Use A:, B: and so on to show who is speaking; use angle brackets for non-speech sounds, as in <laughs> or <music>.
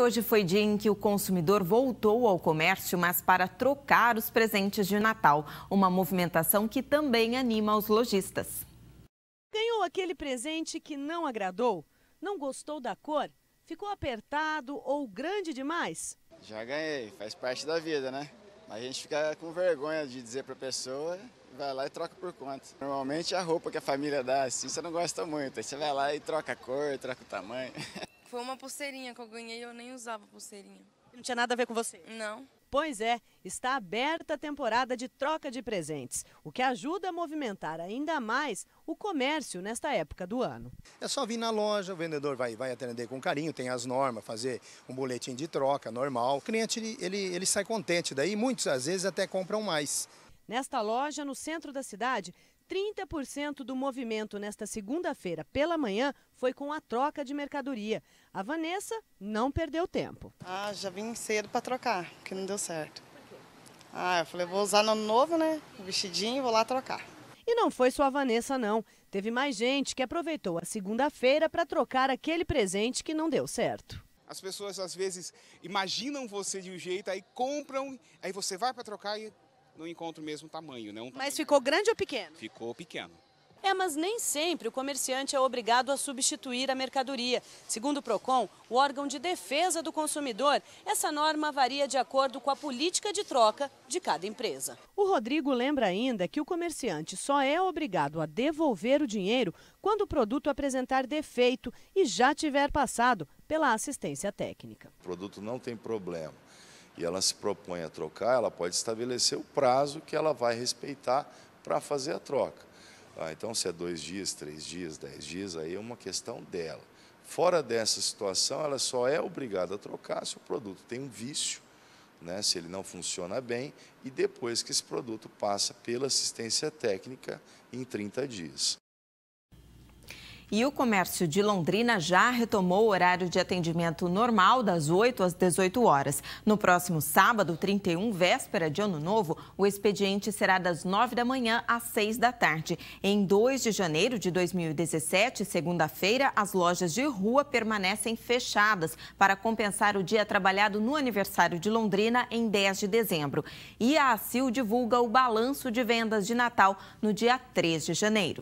A: hoje foi dia em que o consumidor voltou ao comércio, mas para trocar os presentes de Natal. Uma movimentação que também anima os lojistas.
B: Ganhou aquele presente que não agradou? Não gostou da cor? Ficou apertado ou grande demais? Já ganhei, faz parte da vida, né? Mas a gente fica com vergonha de dizer para a pessoa, vai lá e troca por conta. Normalmente a roupa que a família dá, assim, você não gosta muito. Aí você vai lá e troca a cor, troca o tamanho. <laughs>
C: Foi uma pulseirinha que eu ganhei, eu nem usava pulseirinha. Não tinha
B: nada a ver com você? Não. Pois é, está aberta a temporada de troca de presentes, o que ajuda a movimentar ainda mais o comércio nesta época do ano.
C: É só vir na loja, o vendedor vai, vai atender com carinho, tem as normas, fazer um boletim de troca normal. O cliente ele, ele, ele sai contente, daí muitas às vezes até compram mais.
B: Nesta loja, no centro da cidade, 30% do movimento nesta segunda-feira pela manhã foi com a troca de mercadoria. A Vanessa não perdeu tempo. Ah, já vim cedo para trocar, que não deu certo. Ah, eu falei, vou usar no novo, né? O vestidinho, vou lá trocar. E não foi só a Vanessa, não. Teve mais gente que aproveitou a segunda-feira para trocar aquele presente que não deu certo. As pessoas às vezes imaginam você de um jeito, aí compram, aí você vai para trocar e não encontra o mesmo tamanho, né? Um tamanho. Mas ficou grande ou pequeno? Ficou pequeno. É, mas nem sempre o comerciante é obrigado a substituir a mercadoria. Segundo o PROCON, o órgão de defesa do consumidor, essa norma varia de acordo com a política de troca de cada empresa. O Rodrigo lembra ainda que o comerciante só é obrigado a devolver o dinheiro quando o produto apresentar defeito e já tiver passado pela assistência técnica.
C: O produto não tem problema e ela se propõe a trocar, ela pode estabelecer o prazo que ela vai respeitar para fazer a troca. Ah, então, se é dois dias, três dias, dez dias, aí é uma questão dela. Fora dessa situação, ela só é obrigada a trocar se o produto tem um vício, né, se ele não funciona bem, e depois que esse produto passa pela assistência técnica em 30 dias.
A: E o comércio de Londrina já retomou o horário de atendimento normal das 8 às 18 horas. No próximo sábado, 31, véspera de Ano Novo, o expediente será das 9 da manhã às 6 da tarde. Em 2 de janeiro de 2017, segunda-feira, as lojas de rua permanecem fechadas para compensar o dia trabalhado no aniversário de Londrina em 10 de dezembro. E a ACIL divulga o balanço de vendas de Natal no dia 3 de janeiro.